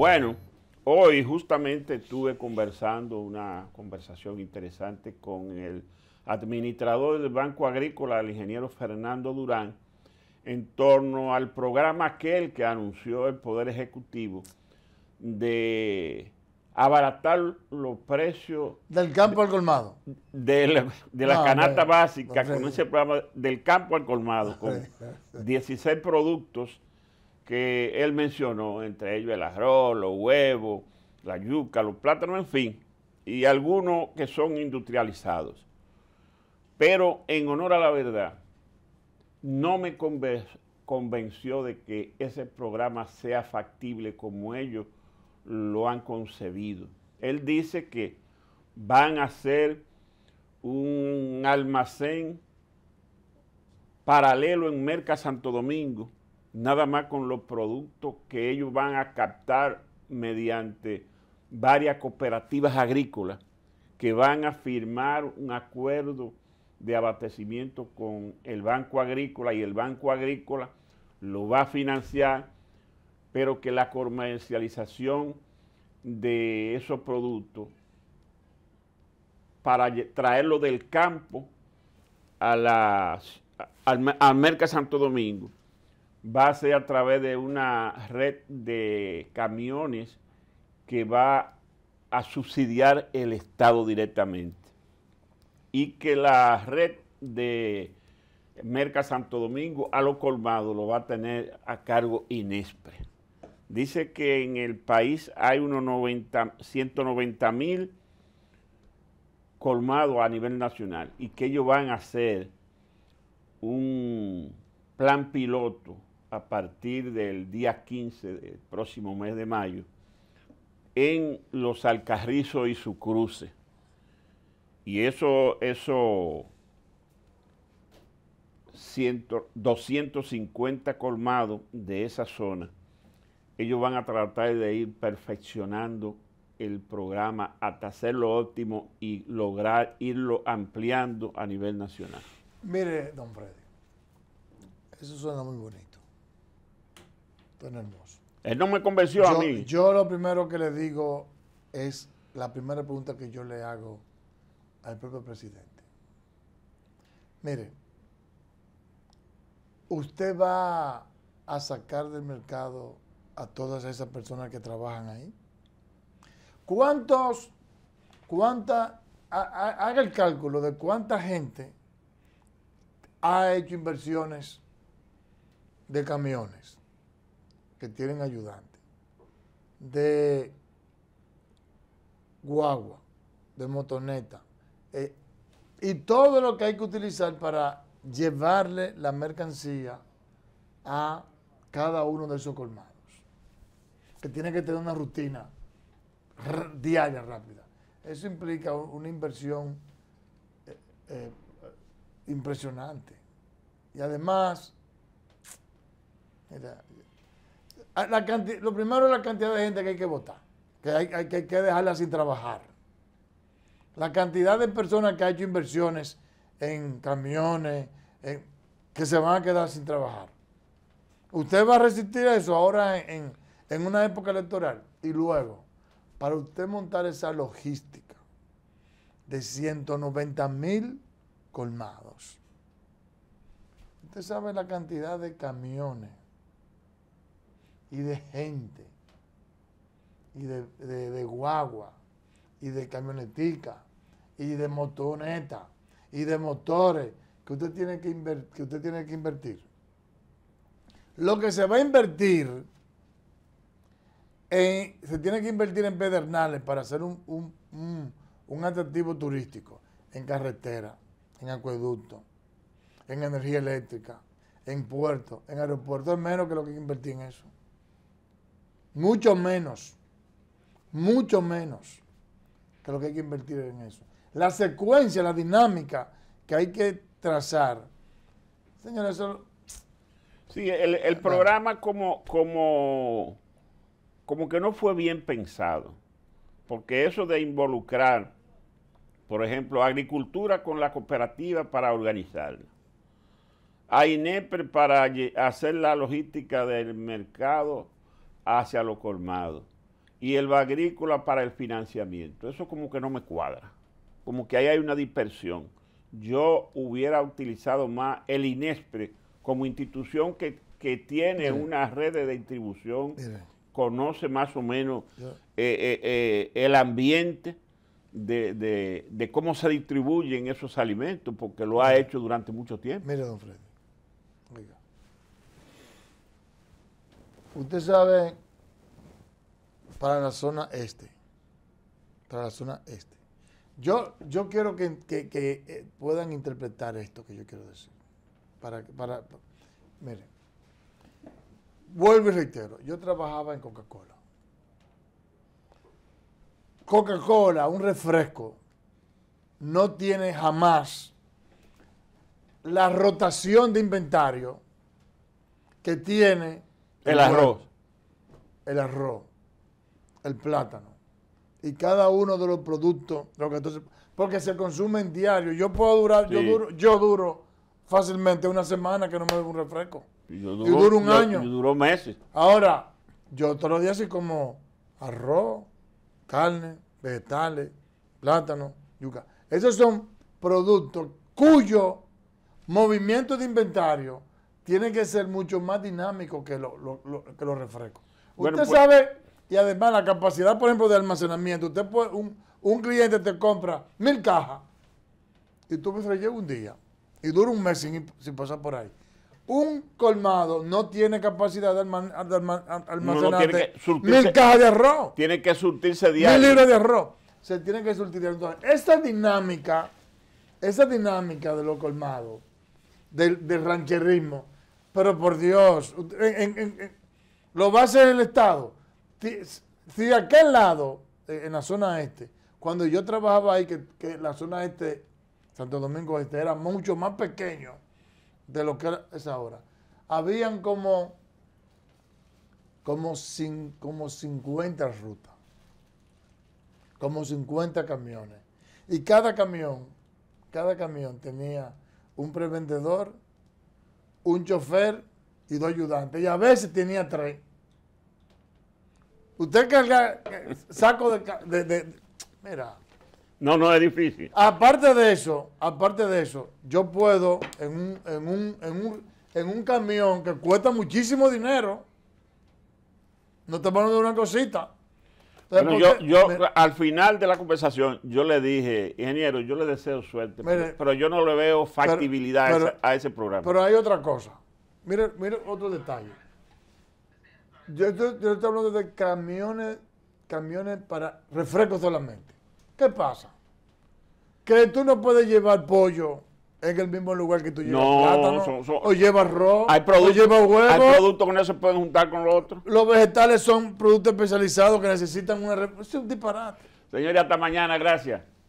Bueno, hoy justamente estuve conversando una conversación interesante con el administrador del Banco Agrícola, el ingeniero Fernando Durán, en torno al programa aquel que anunció el Poder Ejecutivo de abaratar los precios... Del campo al colmado. De la, canasta básica, con ese programa del campo al colmado, con 16 productos que él mencionó, entre ellos el arroz, los huevos, la yuca, los plátanos, en fin, y algunos que son industrializados. Pero en honor a la verdad, no me convenció de que ese programa sea factible como ellos lo han concebido. Él dice que van a hacer un almacén paralelo en Merca Santo Domingo nada más con los productos que ellos van a captar mediante varias cooperativas agrícolas que van a firmar un acuerdo de abastecimiento con el Banco Agrícola y el Banco Agrícola lo va a financiar, pero que la comercialización de esos productos para traerlo del campo a al, al Merca Santo Domingo va a ser a través de una red de camiones que va a subsidiar el Estado directamente. Y que la red de Merca Santo Domingo a lo colmado lo va a tener a cargo INESPRE. Dice que en el país hay unos 190 mil colmados a nivel nacional y que ellos van a hacer un plan piloto a partir del día 15 del próximo mes de mayo en los Alcarrizos y su cruce. Y eso, eso, 250 colmados de esa zona, ellos van a tratar de ir perfeccionando el programa hasta hacerlo óptimo y lograr irlo ampliando a nivel nacional. Mire, don Freddy, eso suena muy bonito hermoso. Él no me convenció a mí. Yo lo primero que le digo es la primera pregunta que yo le hago al propio presidente. Mire, usted va a sacar del mercado a todas esas personas que trabajan ahí. ¿Cuántos, cuánta, haga el cálculo de cuánta gente ha hecho inversiones de camiones? que tienen ayudantes, de guagua, de motoneta, eh, y todo lo que hay que utilizar para llevarle la mercancía a cada uno de esos colmados, que tiene que tener una rutina diaria rápida. Eso implica una inversión eh, eh, impresionante. Y además, mira, Ah, lo primero es la cantidad de gente que hay que votar, que hay, que dejarla sin trabajar. La cantidad de personas que ha hecho inversiones en camiones, que se van a quedar sin trabajar. Usted va a resistir eso ahora en, en una época electoral y luego, para usted montar esa logística de 190 mil colmados. Usted sabe la cantidad de camiones y de gente, y de, guagua, y de camionetica, y de motoneta, y de motores, que usted tiene que, que, usted tiene que invertir. Lo que se va a invertir, en, se tiene que invertir en pedernales para hacer un, atractivo turístico, en carretera, en acueducto, en energía eléctrica, en puerto, en aeropuerto, es menos que lo que hay que invertir en eso. Mucho menos. Mucho menos que lo que hay que invertir en eso. La secuencia, la dinámica que hay que trazar. Señores, Sí, el, ah. programa como, como, como que no fue bien pensado. Porque eso de involucrar, por ejemplo, agricultura con la cooperativa para organizarla a INEPER para hacer la logística del mercado hacia lo colmado y el agrícola para el financiamiento. Eso como que no me cuadra, como que ahí hay una dispersión. Yo hubiera utilizado más el INESPRE como institución que, que tiene una red de distribución, conoce más o menos eh, eh, eh, el ambiente de, de, cómo se distribuyen esos alimentos, porque lo ha hecho durante mucho tiempo. Mire, don Usted sabe, para la zona este, para la zona este. Yo, yo quiero que, eh, puedan interpretar esto que yo quiero decir. Para, para, mire, vuelvo y reitero, yo trabajaba en Coca-Cola. Coca-Cola, un refresco, no tiene jamás la rotación de inventario que tiene el, arroz. el arroz. El plátano. Y cada uno de los productos, porque se consumen diario. Yo puedo durar, yo duro, yo duro fácilmente una semana que no me bebo un refresco. yo duro un año. Y duro meses. Ahora, yo todos los días así como arroz, carne, vegetales, plátano, yuca. Esos son productos cuyo movimiento de inventario tiene que ser mucho más dinámico que los refrescos. usted pues- sabe, y además la capacidad, por ejemplo, de almacenamiento. Usted puede, un, cliente te compra mil cajas y tú me freyes un día y dura un mes sin, pasar por ahí. Un colmado no tiene capacidad de, almacenar mil cajas de arroz. Tiene que surtirse diario. Mil libras de arroz. Se tiene que surtir diario. Esa dinámica, esa dinámica de los colmados, del rancherismo, pero por Dios, lo va a hacer el Estado. Si, de aquel lado, eh, en la zona este, cuando yo trabajaba ahí, que, la zona este, Santo Domingo este, era mucho más pequeño de lo que es ahora. Habían como, como, como 50 rutas, como 50 camiones. Y cada camión, cada camión tenía un prevendedor un chofer y dos ayudantes. Y a veces tenía tres. Usted carga saco de, Mira. No, no es difícil. Aparte de eso, aparte de eso, yo puedo en un, en un, en un, en un camión que cuesta muchísimo dinero, no te de una cosita, yo, al final de la conversación, yo le dije, ingeniero, yo le deseo suerte, pero, yo no le veo factibilidad a, ese, programa. Pero hay otra cosa. Mire, otro detalle. Yo, estoy hablando de camiones, camiones para refrescos solamente. ¿Qué pasa? Que tú no puedes llevar pollo en el mismo lugar que tú llevas no, plátano, o llevas arroz, hay llevas huevos. Hay productos que se pueden juntar con los otros. Los vegetales son productos especializados que necesitan una... Es un disparate. Señores, hasta mañana. Gracias.